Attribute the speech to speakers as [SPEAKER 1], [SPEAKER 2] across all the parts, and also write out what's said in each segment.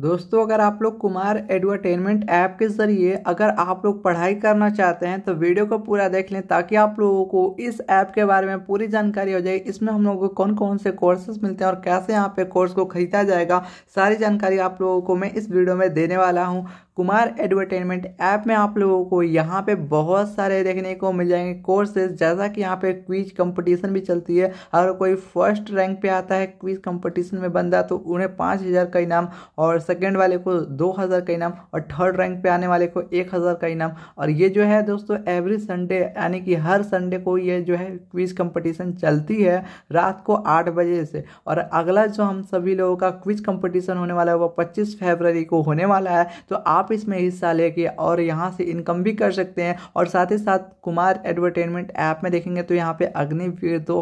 [SPEAKER 1] दोस्तों अगर आप लोग कुमार एडवर्टेनमेंट ऐप के ज़रिए अगर आप लोग पढ़ाई करना चाहते हैं तो वीडियो को पूरा देख लें ताकि आप लोगों को इस ऐप के बारे में पूरी जानकारी हो जाए इसमें हम लोगों को कौन कौन से कोर्सेज मिलते हैं और कैसे यहाँ पे कोर्स को खरीदा जाएगा सारी जानकारी आप लोगों को मैं इस वीडियो में देने वाला हूँ कुमार एडवर्टेनमेंट ऐप में आप लोगों को यहाँ पे बहुत सारे देखने को मिल जाएंगे कोर्सेज जैसा कि यहाँ पे क्विज कंपटीशन भी चलती है अगर कोई फर्स्ट रैंक पे आता है क्विज कंपटीशन में बंदा तो उन्हें पाँच हज़ार का इनाम और सेकेंड वाले को दो हज़ार का इनाम और थर्ड रैंक पे आने वाले को एक हज़ार का इनाम और ये जो है दोस्तों एवरी संडे यानी कि हर संडे को ये जो है क्विज कंपटीशन चलती है रात को आठ बजे से और अगला जो हम सभी लोगों का क्विज कंपटीशन होने वाला है वो पच्चीस फेबररी को होने वाला है तो आप इसमें हिस्सा लेके और यहाँ से इनकम भी कर सकते हैं और साथ ही साथ कुमार एडवर्टेनमेंट ऐप में देखेंगे तो यहाँ पे अग्निवीर दो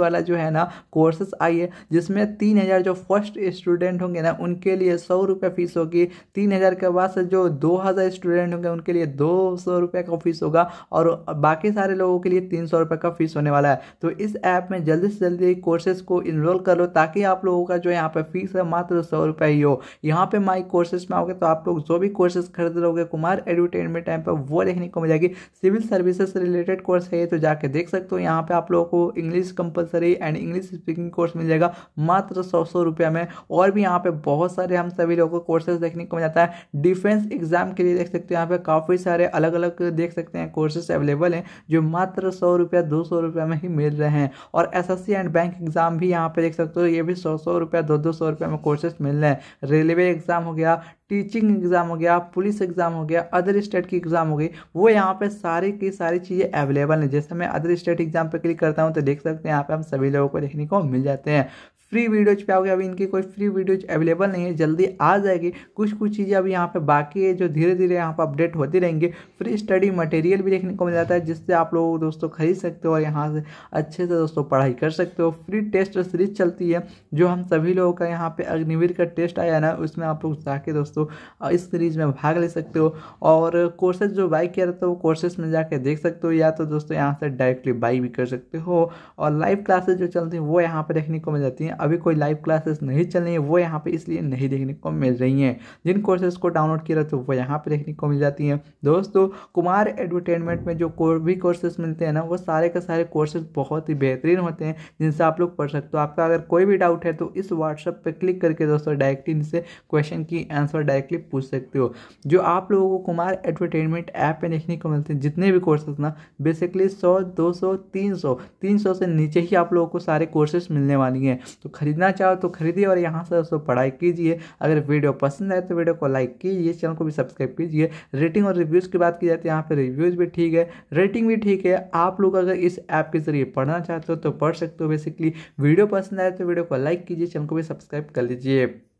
[SPEAKER 1] वाला जो है ना कोर्सेस आई है जिसमें तीन हज़ार जो फर्स्ट स्टूडेंट होंगे ना उनके लिए लिए सौ रुपये फीस होगी तीन हज़ार के बाद से जो दो हज़ार स्टूडेंट होंगे उनके लिए दो सौ रुपये का फीस होगा और बाकी सारे लोगों के लिए तीन सौ रुपये का फीस होने वाला है तो इस ऐप में जल्दी से जल्दी कोर्सेज को इनरोल कर लो ताकि आप लोगों का जो यहाँ पर फीस है मात्र सौ रुपये ही हो यहाँ पर माई कोर्सेज में आओगे तो आप लोग जो भी कोर्सेज खरीद लोगे कुमार एडवर्टेनमेंट टाइम पर वो देखने को जाएगी सिविल सर्विसेज से रिलेटेड कोर्स है तो जाके देख सकते हो यहाँ पे आप लोगों को English compulsory and English speaking course मिल जाएगा मात्र सौ सौ रुपया में और भी यहाँ पे बहुत सारे पे हम सभी लोगों को कोर्सेज देखने को मिल जाता है डिफेंस एग्जाम के लिए देख सकते हो यहाँ पे काफ़ी सारे अलग अलग देख सकते हैं कोर्सेज अवेलेबल हैं जो मात्र सौ रुपया दो सौ रुपया में ही मिल रहे हैं और एस एंड बैंक एग्जाम भी यहाँ पे देख सकते हो ये भी सौ सौ रुपया दो दो सौ रुपया में कोर्सेज मिल रहे हैं रेलवे एग्जाम हो गया टीचिंग एग्ज़ाम हो गया पुलिस एग्ज़ाम हो गया अदर स्टेट की एग्ज़ाम हो गई वो यहाँ पे सारी की सारी चीज़ें अवेलेबल हैं जैसे मैं अदर स्टेट एग्ज़ाम पे क्लिक करता हूँ तो देख सकते हैं यहाँ पे हम सभी लोगों को देखने को मिल जाते हैं फ्री वीडियोज पे आओगे अभी इनकी कोई फ्री वीडियोज अवेलेबल नहीं है जल्दी आ जाएगी कुछ कुछ चीज़ें अभी यहाँ पे बाकी है जो धीरे धीरे यहाँ पर अपडेट होती रहेंगे फ्री स्टडी मटेरियल भी देखने को मिल जाता है जिससे आप लोग दोस्तों खरीद सकते हो और यहाँ से अच्छे से दोस्तों पढ़ाई कर सकते हो फ्री टेस्ट सीरीज चलती है जो हम सभी लोगों का यहाँ पर अग्निवीर का टेस्ट आया ना उसमें आप लोग जाके दोस्तों इस सीरीज में भाग ले सकते हो और कोर्सेज जो बाई किया रहता है वो कोर्सेज में जाके देख सकते हो या तो दोस्तों यहाँ से डायरेक्टली बाई भी कर सकते हो और लाइव क्लासेज जो चलती हैं वो यहाँ पर देखने को मिल जाती हैं अभी कोई लाइव क्लासेस नहीं चल रही है वो यहाँ पे इसलिए नहीं देखने को मिल रही हैं जिन कोर्सेज को डाउनलोड किया तो वो यहाँ पे देखने को मिल जाती हैं दोस्तों कुमार एडवर्टेनमेंट में जो भी कोर्सेज मिलते हैं ना वो सारे के सारे कोर्सेज बहुत ही बेहतरीन होते हैं जिनसे आप लोग पढ़ सकते हो आपका अगर कोई भी डाउट है तो इस व्हाट्सअप पर क्लिक करके दोस्तों डायरेक्टली इनसे क्वेश्चन की आंसर डायरेक्टली पूछ सकते हो जो आप लोगों को कुमार एडवर्टेनमेंट ऐप पे देखने को मिलते हैं जितने भी कोर्सेज ना बेसिकली सौ दो सौ तीन सौ तीन सौ से नीचे ही आप लोगों को सारे कोर्सेज मिलने वाली हैं तो खरीदना चाहो तो खरीदिए और यहाँ से दोस्तों पढ़ाई कीजिए अगर वीडियो पसंद आए तो वीडियो को लाइक कीजिए चैनल को भी सब्सक्राइब कीजिए रेटिंग और रिव्यूज़ की बात की जाए तो यहाँ पर रिव्यूज़ भी ठीक है रेटिंग भी ठीक है आप लोग अगर इस ऐप के जरिए पढ़ना चाहते हो तो पढ़ सकते हो बेसिकली वीडियो पसंद आए तो वीडियो को लाइक कीजिए चैनल को भी सब्सक्राइब कर लीजिए